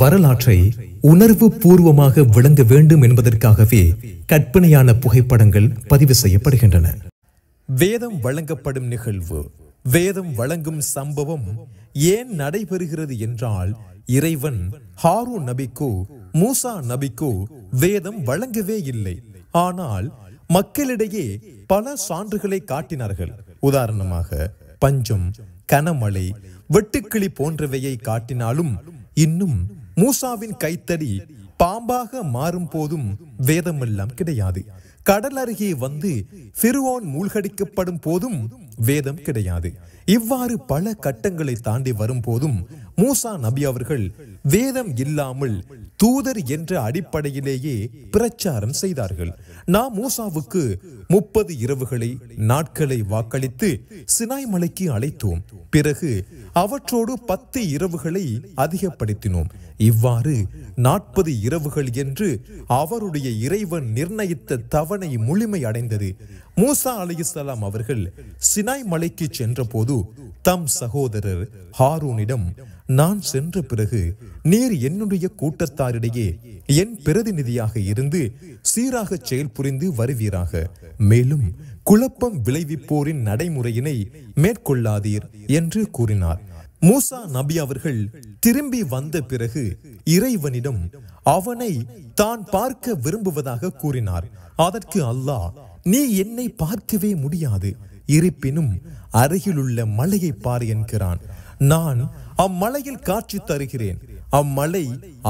வரலாற்றை உணர்வு பூர்வமாக விளங்க வேண்டும் என்பதற்காகவே கற்பனையான புகைப்படங்கள் பதிவு செய்யப்படுகின்றன வேதம் வழங்கப்படும் நிகழ்வு வேதம் வழங்கும் சம்பவம் ஏன் நடைபெறுகிறது என்றால் இறைவன் ஹாரு நபிக்கோ மூசா நபிக்கோ வேதம் வழங்கவே இல்லை ஆனால் மக்களிடையே பல சான்றுகளை காட்டினார்கள் உதாரணமாக பஞ்சம் கனமழை வெட்டுக்கிளி போன்றவையை காட்டினாலும் இன்னும் மூசாவின் கைத்தடி பாம்பாக மாறும் போதும் வேதமெல்லாம் கிடையாது கடல் அருகே வந்து சிறுவோன் மூழ்கடிக்கப்படும் போதும் வேதம் கிடையாது இவ்வாறு பல கட்டங்களை தாண்டி வரும் போதும் மூசா நபி அவர்கள் வேதம் இல்லாமல் தூதர் என்ற அடிப்படையிலேயே பிரச்சாரம் செய்தார்கள் நாம் மூசாவுக்கு முப்பது இரவுகளை நாட்களை வாக்களித்து சினாய் மலைக்கு அழைத்தோம் பிறகு அவற்றோடு பத்து இரவுகளை அதிகப்படுத்தினோம் இவ்வாறு நாற்பது இரவுகள் என்று அவருடைய இறைவன் நிர்ணயித்த தவணை முழுமை அடைந்தது மூசா அலிசலாம் அவர்கள் சினாய் மலைக்கு சென்றபோது தம் சகோதரர் ஹாரூனிடம் நான் சென்ற பிறகு நீர் என்னுடைய கூட்டத்தாரிடையே என் பிரதிநிதியாக இருந்து சீராக செயல் புரிந்து வருவீராக மேலும் குழப்பம் விளைவிப்போரின் நடைமுறையினை மேற்கொள்ளாதீர் என்று கூறினார் மூசா நபி அவர்கள் திரும்பி வந்த பிறகு இறைவனிடம் அவனை தான் பார்க்க விரும்புவதாக கூறினார் அதற்கு அல்லாஹ் நீ என்னை பார்க்கவே முடியாது இருப்பினும் அருகிலுள்ள மலையை பார் என்கிறான் நான் அம்மலையில் காட்சி தருகிறேன் அம்மலை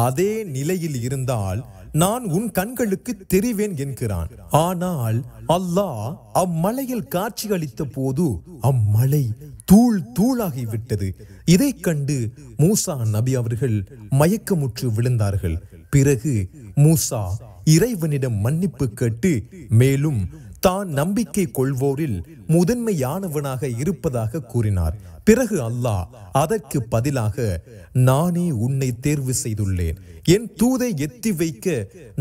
அதே நிலையில் இருந்தால் நான் உன் கண்களுக்கு தெரிவேன் என்கிறான் ஆனால் அல்லாஹ் அம்மலையில் காட்சி அளித்த போது அம்மலை தூள் தூளாகிவிட்டது இதை கண்டு மூசா நபி அவர்கள் மயக்கமுற்று விழுந்தார்கள் பிறகு மூசா இறைவனிடம் மன்னிப்பு கேட்டு மேலும் தான் நம்பிக்கை கொள்வோரில் முதன்மையானவனாக இருப்பதாக கூறினார் பிறகு அல்லாஹ் அதற்கு பதிலாக நானே உன்னை தேர்வு செய்துள்ளேன் என் தூதை எத்தி வைக்க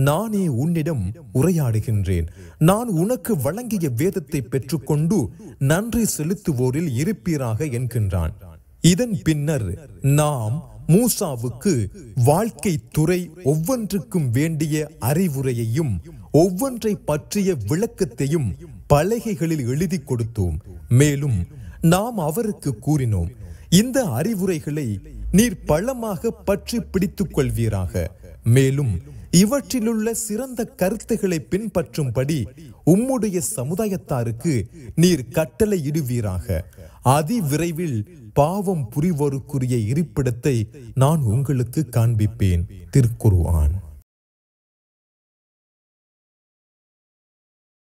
நானே உன்னிடம் உரையாடுகின்றேன் நான் உனக்கு வழங்கிய வேதத்தை பெற்றுக்கொண்டு நன்றி செலுத்துவோரில் இருப்பீராக என்கின்றான் இதன் பின்னர் நாம் மூசாவுக்கு வாழ்க்கை துறை ஒவ்வொன்றுக்கும் வேண்டிய அறிவுரையையும் ஒவ்வொன்றை பற்றிய விளக்கத்தையும் பலகைகளில் எழுதி கொடுத்தோம் மேலும் நாம் அவருக்கு கூறினோம் இந்த அறிவுரைகளை நீர் பலமாக பற்றி பிடித்துக் கொள்வீராக மேலும் இவற்றிலுள்ள சிறந்த கருத்துகளை பின்பற்றும்படி உம்முடைய சமுதாயத்தாருக்கு நீர் கட்டளை இடுவீராக அதி விரைவில் பாவம் புரிவோருக்குரிய இருப்பிடத்தை நான் உங்களுக்கு காண்பிப்பேன் திருக்குருவான்